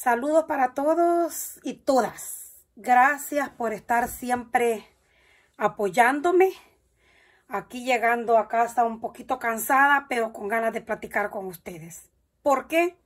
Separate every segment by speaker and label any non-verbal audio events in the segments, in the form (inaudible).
Speaker 1: Saludos para todos y todas. Gracias por estar siempre apoyándome. Aquí llegando a casa un poquito cansada, pero con ganas de platicar con ustedes. ¿Por qué?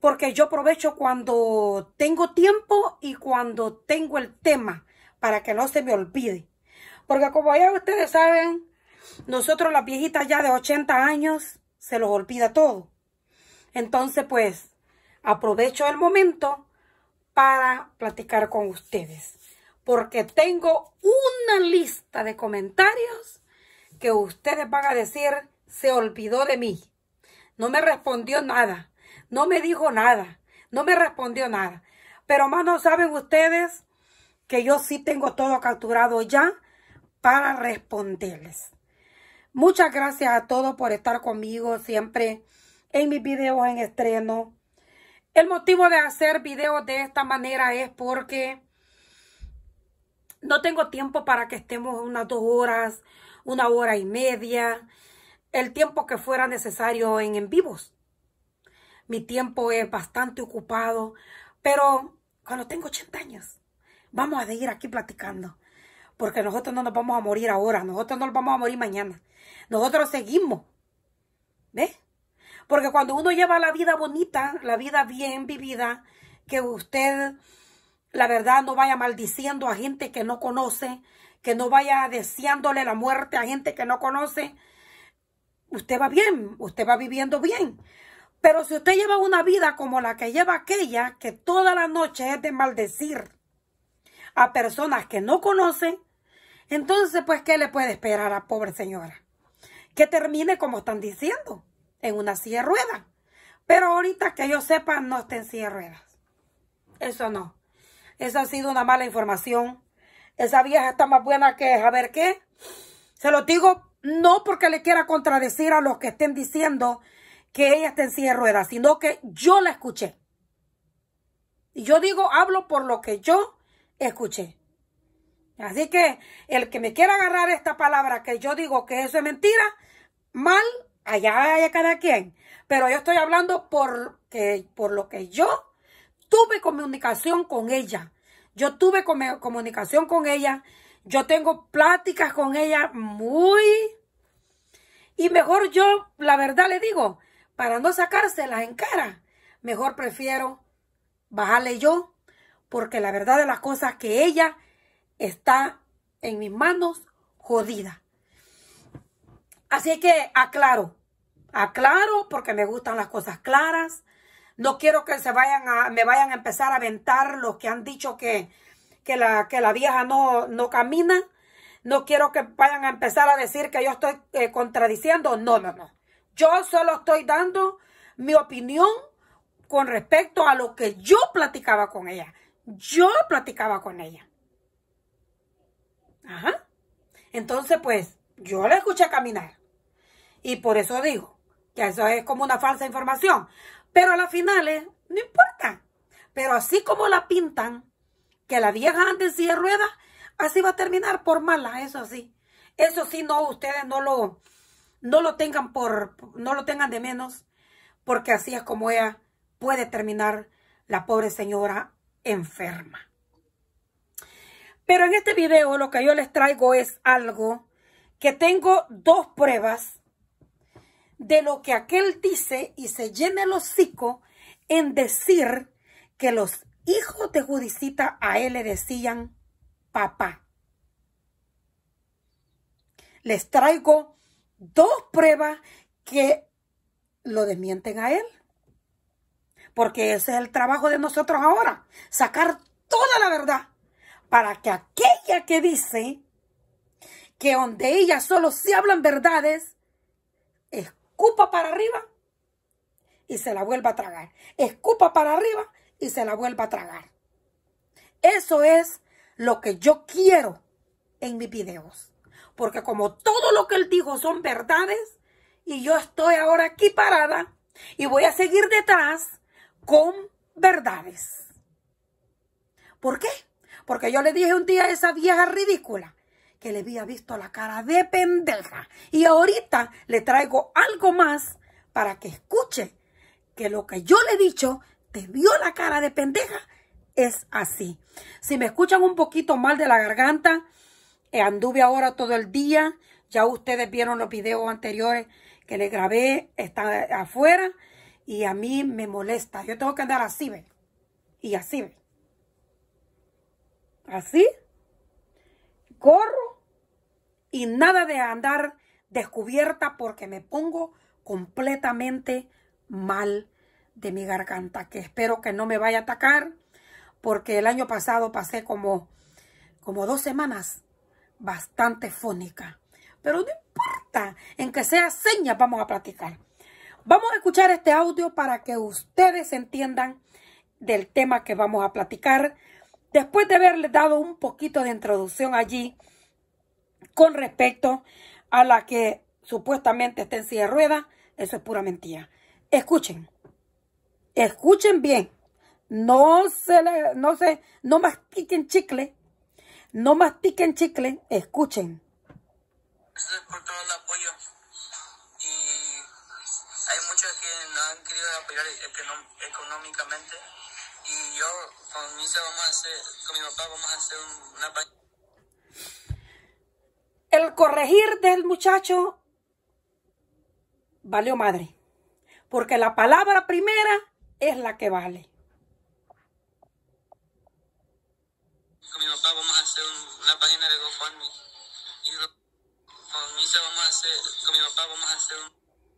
Speaker 1: Porque yo aprovecho cuando tengo tiempo y cuando tengo el tema para que no se me olvide. Porque como ya ustedes saben, nosotros las viejitas ya de 80 años se los olvida todo. Entonces, pues, aprovecho el momento para platicar con ustedes. Porque tengo una lista de comentarios que ustedes van a decir, se olvidó de mí. No me respondió nada. No me dijo nada. No me respondió nada. Pero más no saben ustedes que yo sí tengo todo capturado ya para responderles. Muchas gracias a todos por estar conmigo siempre en mis videos en estreno. El motivo de hacer videos de esta manera es porque no tengo tiempo para que estemos unas dos horas, una hora y media, el tiempo que fuera necesario en en vivos. Mi tiempo es bastante ocupado, pero cuando tengo 80 años, vamos a seguir aquí platicando. Porque nosotros no nos vamos a morir ahora, nosotros no nos vamos a morir mañana. Nosotros seguimos. ¿Ves? Porque cuando uno lleva la vida bonita, la vida bien vivida, que usted, la verdad, no vaya maldiciendo a gente que no conoce, que no vaya deseándole la muerte a gente que no conoce, usted va bien, usted va viviendo bien. Pero si usted lleva una vida como la que lleva aquella, que toda la noche es de maldecir a personas que no conoce, entonces, pues, ¿qué le puede esperar a la pobre señora? Que termine como están diciendo en una silla de ruedas. Pero ahorita que yo sepa, no está en silla de ruedas. Eso no. Esa ha sido una mala información. Esa vieja está más buena que a ver qué. Se lo digo no porque le quiera contradecir a los que estén diciendo que ella está en silla de ruedas, sino que yo la escuché. Y yo digo, hablo por lo que yo escuché. Así que el que me quiera agarrar esta palabra que yo digo que eso es mentira, mal allá hay cada quien, pero yo estoy hablando por, que, por lo que yo tuve comunicación con ella. Yo tuve comunicación con ella, yo tengo pláticas con ella muy... Y mejor yo, la verdad le digo, para no sacárselas en cara, mejor prefiero bajarle yo, porque la verdad de las cosas que ella está en mis manos jodida. Así que aclaro, aclaro porque me gustan las cosas claras. No quiero que se vayan a, me vayan a empezar a aventar los que han dicho que, la, que la vieja no, no camina. No quiero que vayan a empezar a decir que yo estoy eh, contradiciendo. No, no, no. Yo solo estoy dando mi opinión con respecto a lo que yo platicaba con ella. Yo platicaba con ella. Ajá. Entonces, pues, yo la escuché caminar. Y por eso digo que eso es como una falsa información. Pero a las finales, no importa. Pero así como la pintan, que la vieja antes en ruedas, así va a terminar por mala, eso sí. Eso sí, no, ustedes no lo, no lo tengan por, no lo tengan de menos, porque así es como ella puede terminar la pobre señora enferma. Pero en este video lo que yo les traigo es algo que tengo dos pruebas de lo que aquel dice y se llena el hocico en decir que los hijos de Judicita a él le decían papá. Les traigo dos pruebas que lo desmienten a él. Porque ese es el trabajo de nosotros ahora, sacar toda la verdad para que aquella que dice que donde ella solo se hablan verdades, escupa para arriba y se la vuelva a tragar. Escupa para arriba y se la vuelva a tragar. Eso es lo que yo quiero en mis videos. Porque como todo lo que él dijo son verdades, y yo estoy ahora aquí parada y voy a seguir detrás con verdades. ¿Por qué? Porque yo le dije un día a esa vieja ridícula que le había visto la cara de pendeja. Y ahorita le traigo algo más para que escuche que lo que yo le he dicho, te vio la cara de pendeja, es así. Si me escuchan un poquito mal de la garganta, eh, anduve ahora todo el día. Ya ustedes vieron los videos anteriores que le grabé, está afuera. Y a mí me molesta. Yo tengo que andar así, ¿ve? Y así, Así corro y nada de andar descubierta porque me pongo completamente mal de mi garganta, que espero que no me vaya a atacar, porque el año pasado pasé como, como dos semanas bastante fónica. Pero no importa, en que sea seña vamos a platicar. Vamos a escuchar este audio para que ustedes entiendan del tema que vamos a platicar después de haberle dado un poquito de introducción allí con respecto a la que supuestamente está en silla de ruedas, eso es pura mentira. Escuchen, escuchen bien. No se, le, no se, no mastiquen chicle. No mastiquen chicle, escuchen. es por todo el apoyo. Y hay muchos que no han querido apoyar económicamente y yo con mi Misa vamos a hacer, con mi papá vamos a hacer una El corregir del muchacho valió madre, porque la palabra primera es la que vale. Con mi papá vamos a hacer una página de GoFundMe y con Misa vamos a hacer, con mi papá vamos a hacer un,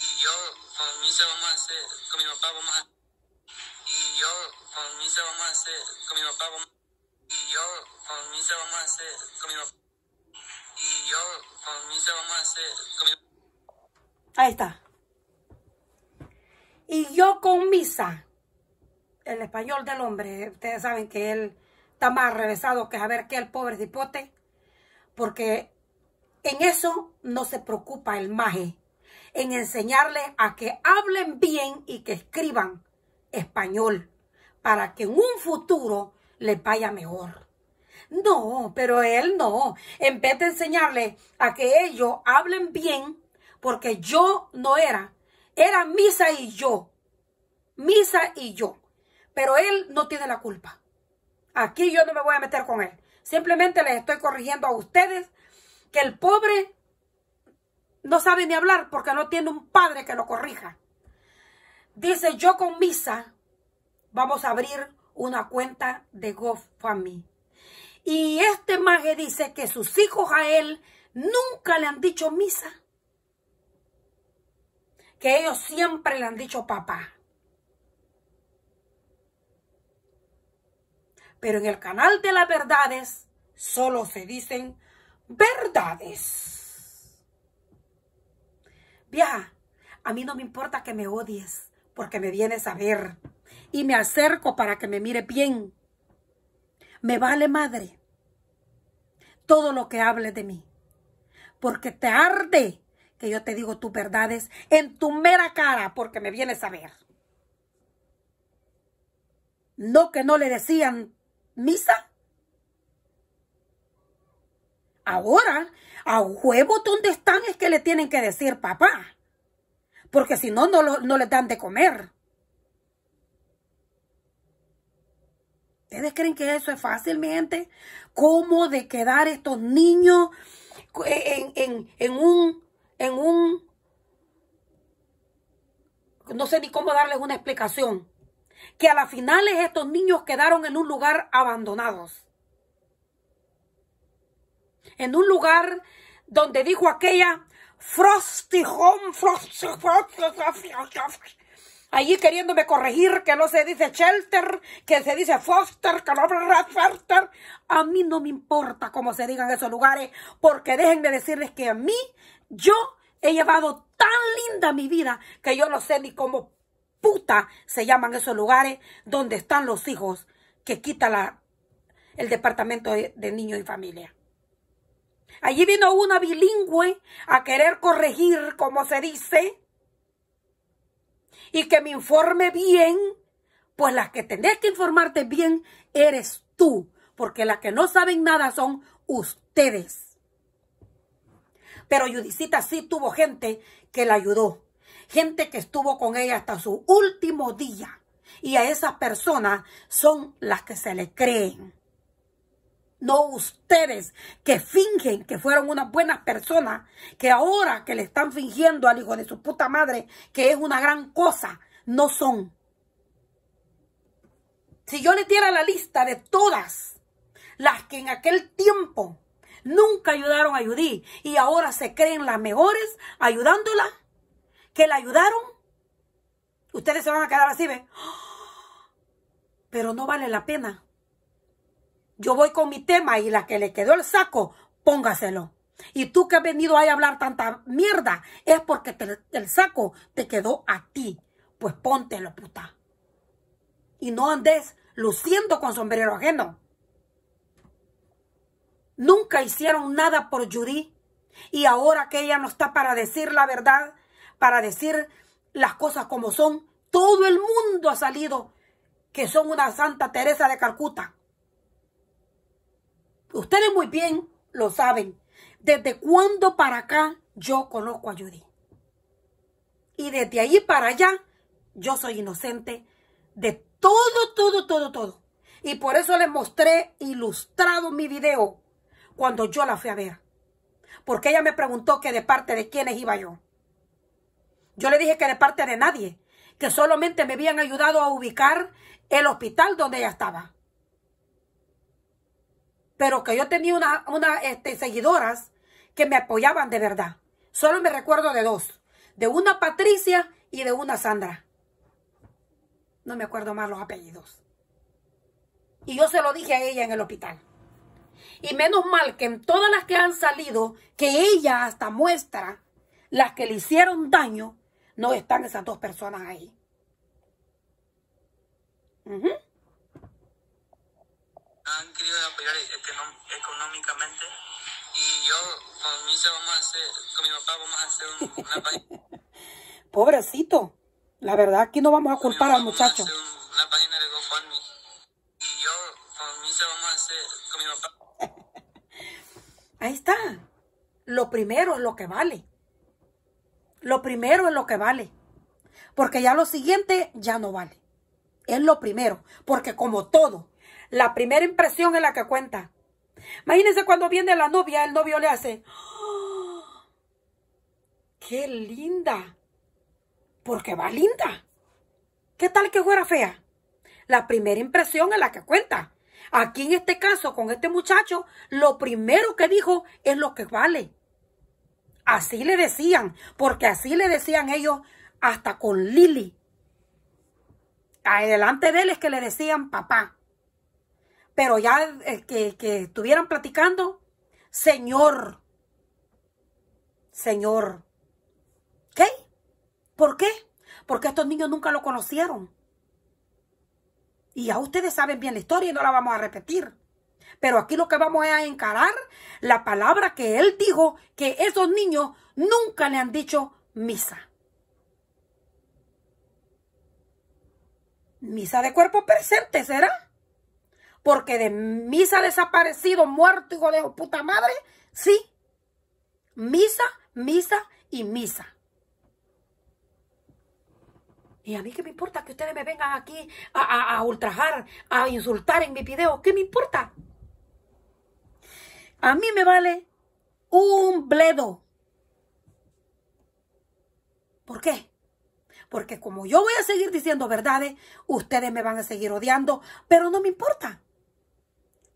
Speaker 1: y yo con mi Misa vamos a hacer, con mi papá vamos a hacer y yo con misa vamos a hacer, con mi papá vamos, y yo con misa vamos a hacer, con mi papá, y yo con misa vamos a hacer, Ahí está. Y yo con misa. El español del hombre, ustedes saben que él está más revesado que saber que el pobre cipote, porque en eso no se preocupa el maje, en enseñarle a que hablen bien y que escriban español para que en un futuro le vaya mejor. No, pero él no. En vez de enseñarle a que ellos hablen bien, porque yo no era, era misa y yo. Misa y yo. Pero él no tiene la culpa. Aquí yo no me voy a meter con él. Simplemente les estoy corrigiendo a ustedes que el pobre no sabe ni hablar porque no tiene un padre que lo corrija. Dice, yo con Misa vamos a abrir una cuenta de GoFundMe. Y este maje dice que sus hijos a él nunca le han dicho Misa. Que ellos siempre le han dicho papá. Pero en el canal de las verdades solo se dicen verdades. Viaja, a mí no me importa que me odies porque me vienes a ver. Y me acerco para que me mire bien. Me vale madre todo lo que hables de mí. Porque te arde que yo te digo tus verdades en tu mera cara porque me vienes a ver. No que no le decían misa. Ahora, a huevo, donde están? Es que le tienen que decir papá porque si no, no, no les dan de comer. ¿Ustedes creen que eso es fácilmente ¿Cómo de quedar estos niños en, en un, en un, no sé ni cómo darles una explicación? Que a las finales estos niños quedaron en un lugar abandonados. En un lugar donde dijo aquella, Frosty Home, Frosty, Frosty, Allí queriéndome corregir que no se dice shelter, que se dice foster, que no foster. A mí no me importa cómo se digan esos lugares, porque déjenme decirles que a mí, yo he llevado tan linda mi vida que yo no sé ni cómo puta se llaman esos lugares donde están los hijos que quita la, el departamento de, de niños y familia. Allí vino una bilingüe a querer corregir, como se dice, y que me informe bien, pues las que tenés que informarte bien eres tú, porque las que no saben nada son ustedes. Pero Judicita sí tuvo gente que la ayudó, gente que estuvo con ella hasta su último día. Y a esas personas son las que se le creen. No ustedes que fingen que fueron unas buenas personas, que ahora que le están fingiendo al hijo de su puta madre que es una gran cosa, no son. Si yo le diera la lista de todas las que en aquel tiempo nunca ayudaron a Judy y ahora se creen las mejores ayudándola, que la ayudaron, ustedes se van a quedar así, ¿ve? (gasps) Pero no vale la pena yo voy con mi tema y la que le quedó el saco, póngaselo. Y tú que has venido ahí a hablar tanta mierda, es porque el saco te quedó a ti. Pues póntelo, puta. Y no andes luciendo con sombrero ajeno. Nunca hicieron nada por Judy. Y ahora que ella no está para decir la verdad, para decir las cosas como son, todo el mundo ha salido que son una Santa Teresa de Calcuta. Ustedes muy bien lo saben. Desde cuándo para acá yo conozco a Judy. Y desde ahí para allá yo soy inocente de todo, todo, todo, todo. Y por eso les mostré ilustrado mi video cuando yo la fui a ver. Porque ella me preguntó que de parte de quiénes iba yo. Yo le dije que de parte de nadie, que solamente me habían ayudado a ubicar el hospital donde ella estaba pero que yo tenía una, este, seguidoras que me apoyaban de verdad. Solo me recuerdo de dos, de una Patricia y de una Sandra. No me acuerdo más los apellidos. Y yo se lo dije a ella en el hospital. Y menos mal que en todas las que han salido, que ella hasta muestra, las que le hicieron daño, no están esas dos personas ahí han querido apoyar económicamente y yo con mi se vamos a hacer, con mi papá vamos a hacer una página. (laughs) Pobrecito, la verdad aquí no vamos a culpar al muchacho. y yo con vamos a hacer, con mi papá. (laughs) Ahí está, lo primero es lo que vale. Lo primero es lo que vale. Porque ya lo siguiente ya no vale. Es lo primero. Porque como todo, la primera impresión es la que cuenta. Imagínense cuando viene la novia, el novio le hace, ¡Oh! ¡qué linda! Porque va linda. ¿Qué tal que fuera fea? La primera impresión es la que cuenta. Aquí en este caso, con este muchacho, lo primero que dijo es lo que vale. Así le decían, porque así le decían ellos hasta con Lili. Adelante de él es que le decían papá. Pero ya eh, que, estuvieran platicando, Señor, Señor, ¿qué? ¿Por qué? Porque estos niños nunca lo conocieron. Y ya ustedes saben bien la historia y no la vamos a repetir. Pero aquí lo que vamos a encarar la palabra que él dijo que esos niños nunca le han dicho misa. Misa de cuerpo presente, ¿será? Porque de misa desaparecido, muerto, hijo de puta madre, sí. Misa, misa y misa. Y a mí qué me importa que ustedes me vengan aquí a, a, ultrajar, a insultar en mi video. ¿Qué me importa? A mí me vale un bledo. ¿Por qué? Porque como yo voy a seguir diciendo verdades, ustedes me van a seguir odiando, pero no me importa.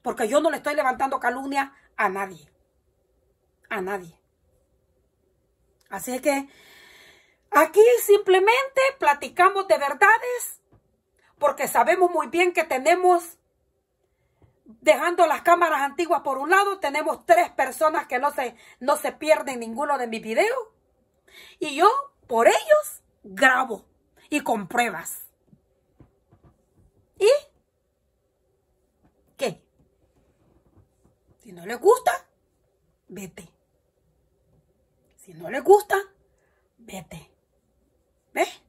Speaker 1: Porque yo no le estoy levantando calumnia a nadie. A nadie. Así es que aquí simplemente platicamos de verdades porque sabemos muy bien que tenemos, dejando las cámaras antiguas por un lado, tenemos tres personas que no se, no se pierden ninguno de mis videos. Y yo, por ellos, grabo y con pruebas. ¿Y qué? Si no le gusta, vete. Si no le gusta, vete. ¿Ves?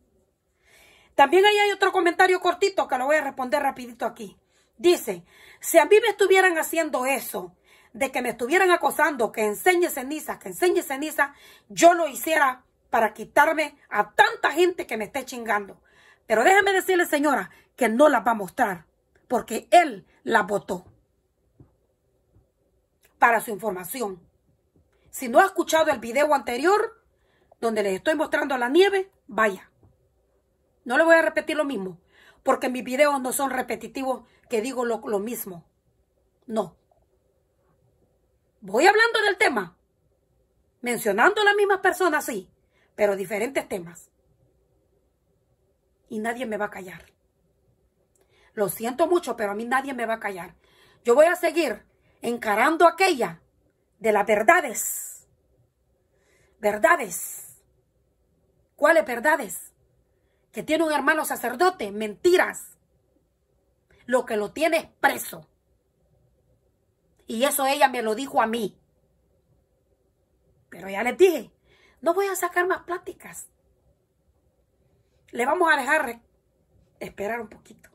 Speaker 1: También ahí hay otro comentario cortito que lo voy a responder rapidito aquí. Dice, si a mí me estuvieran haciendo eso, de que me estuvieran acosando, que enseñe ceniza, que enseñe ceniza, yo lo hiciera para quitarme a tanta gente que me esté chingando. Pero déjeme decirle, señora, que no la va a mostrar, porque él la votó para su información. Si no ha escuchado el video anterior donde les estoy mostrando la nieve, vaya. No le voy a repetir lo mismo, porque mis videos no son repetitivos que digo lo, lo mismo. No. Voy hablando del tema, mencionando a las mismas personas, sí, pero diferentes temas. Y nadie me va a callar. Lo siento mucho, pero a mí nadie me va a callar. Yo voy a seguir encarando aquella de las verdades. Verdades. ¿Cuáles verdades? Que tiene un hermano sacerdote, mentiras. Lo que lo tiene es preso. Y eso ella me lo dijo a mí. Pero ya les dije, no voy a sacar más pláticas. Le vamos a dejar esperar un poquito.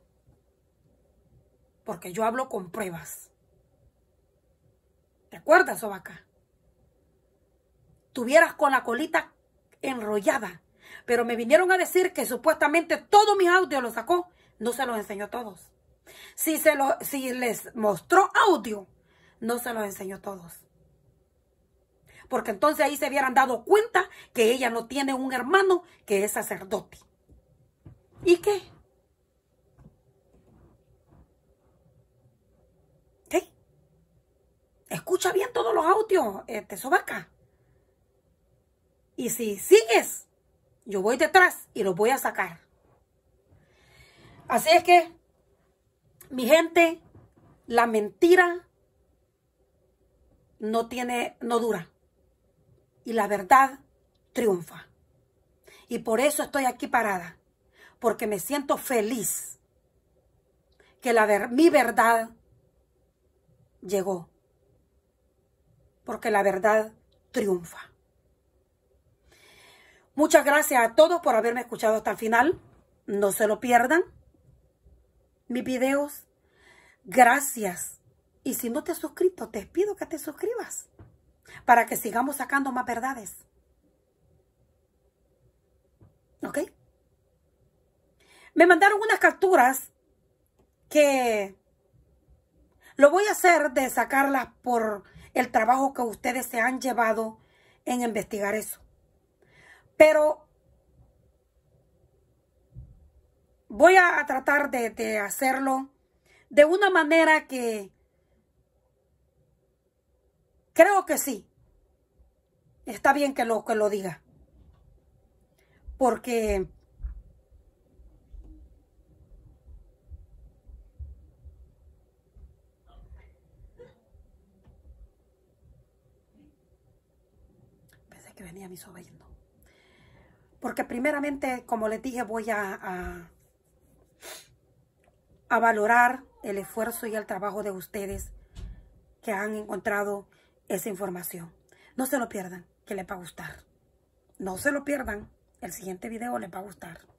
Speaker 1: Porque yo hablo con pruebas. ¿Te acuerdas, Tuvieras con la colita enrollada. Pero me vinieron a decir que supuestamente todo mi audio lo sacó. No se los enseñó todos. Si, se lo, si les mostró audio, no se los enseñó todos. Porque entonces ahí se hubieran dado cuenta que ella no tiene un hermano que es sacerdote. ¿Y qué? Escucha bien todos los audios, este, sobaca. Y si sigues, yo voy detrás y los voy a sacar. Así es que, mi gente, la mentira no tiene, no dura. Y la verdad triunfa. Y por eso estoy aquí parada. Porque me siento feliz que la mi verdad llegó porque la verdad triunfa. Muchas gracias a todos por haberme escuchado hasta el final. No se lo pierdan. Mis videos. Gracias. Y si no te has suscrito, te pido que te suscribas para que sigamos sacando más verdades. ¿Ok? Me mandaron unas capturas que lo voy a hacer de sacarlas por el trabajo que ustedes se han llevado en investigar eso. Pero voy a, tratar de, hacerlo de una manera que creo que sí. Está bien que lo, que lo diga. Porque a mis Porque primeramente, como les dije, voy a, a, a valorar el esfuerzo y el trabajo de ustedes que han encontrado esa información. No se lo pierdan, que les va a gustar. No se lo pierdan, el siguiente video les va a gustar.